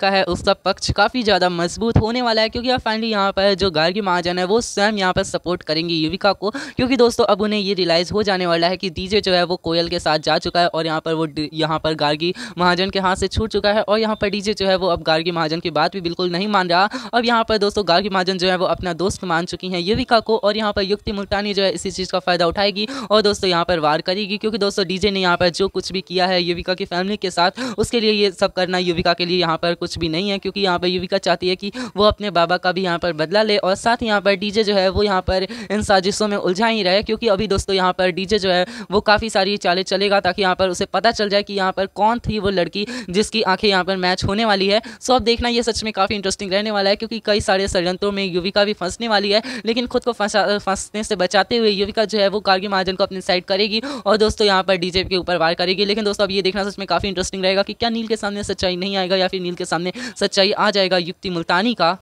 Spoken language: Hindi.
का है उसका पक्ष काफ़ी ज़्यादा मजबूत होने वाला है क्योंकि अब फाइनली यहाँ पर जो गार्गी महाजन है वो स्वयं यहाँ पर सपोर्ट करेंगी युविका को क्योंकि दोस्तों अब उन्हें ये रियलाइज़ हो जाने वाला है कि डीजे जो है वो कोयल के साथ जा चुका है और यहाँ पर वो यहाँ पर गार्गी महाजन के हाथ से छूट चुका है और यहाँ पर डीजे जो है वो अब गार्गी महाजन की बात भी बिल्कुल नहीं मान रहा अब यहाँ पर दोस्तों गार्गी महाजन जो है वो अपना दोस्त मान चुकी हैं युविका को और यहाँ पर युक्ति मुल्तानी जो है इसी चीज़ का फ़ायदा उठाएगी और दोस्तों यहाँ पर वार करेगी क्योंकि दोस्तों डीजे ने यहाँ पर जो कुछ भी किया है युविका की फैमिली के साथ उसके लिए ये सब करना युविका के लिए यहाँ पर कुछ भी नहीं है क्योंकि यहाँ पर युविका चाहती है कि वो अपने बाबा का भी यहाँ पर बदला ले और साथ ही यहाँ पर डीजे जो है वो यहाँ पर इन साजिशों में उलझा ही रहे क्योंकि अभी दोस्तों यहाँ पर डीजे जो है वो काफ़ी सारी चालें चलेगा ताकि यहाँ पर उसे पता चल जाए कि यहाँ पर कौन थी वो लड़की जिसकी आंखें यहाँ पर मैच होने वाली है सो अब देखना यह सच में काफ़ी इंटरेस्टिंग रहने वाला है क्योंकि कई सारे षडयंत्रों में युविका भी फंसने वाली है लेकिन खुद को फंसने से बचाते हुए युविका जो है वो कारगी महाजन को अपनी साइड करेगी और दोस्तों यहाँ पर डीजे के ऊपर वार करेगी लेकिन दोस्तों अब ये देखना सच में काफ़ी इंटरेस्टिंग रहेगा कि क्या नील के सामने सच्चाई नहीं आएगा या फिर नील के सामने सच्चाई आ जाएगा युक्ति मुल्तानी का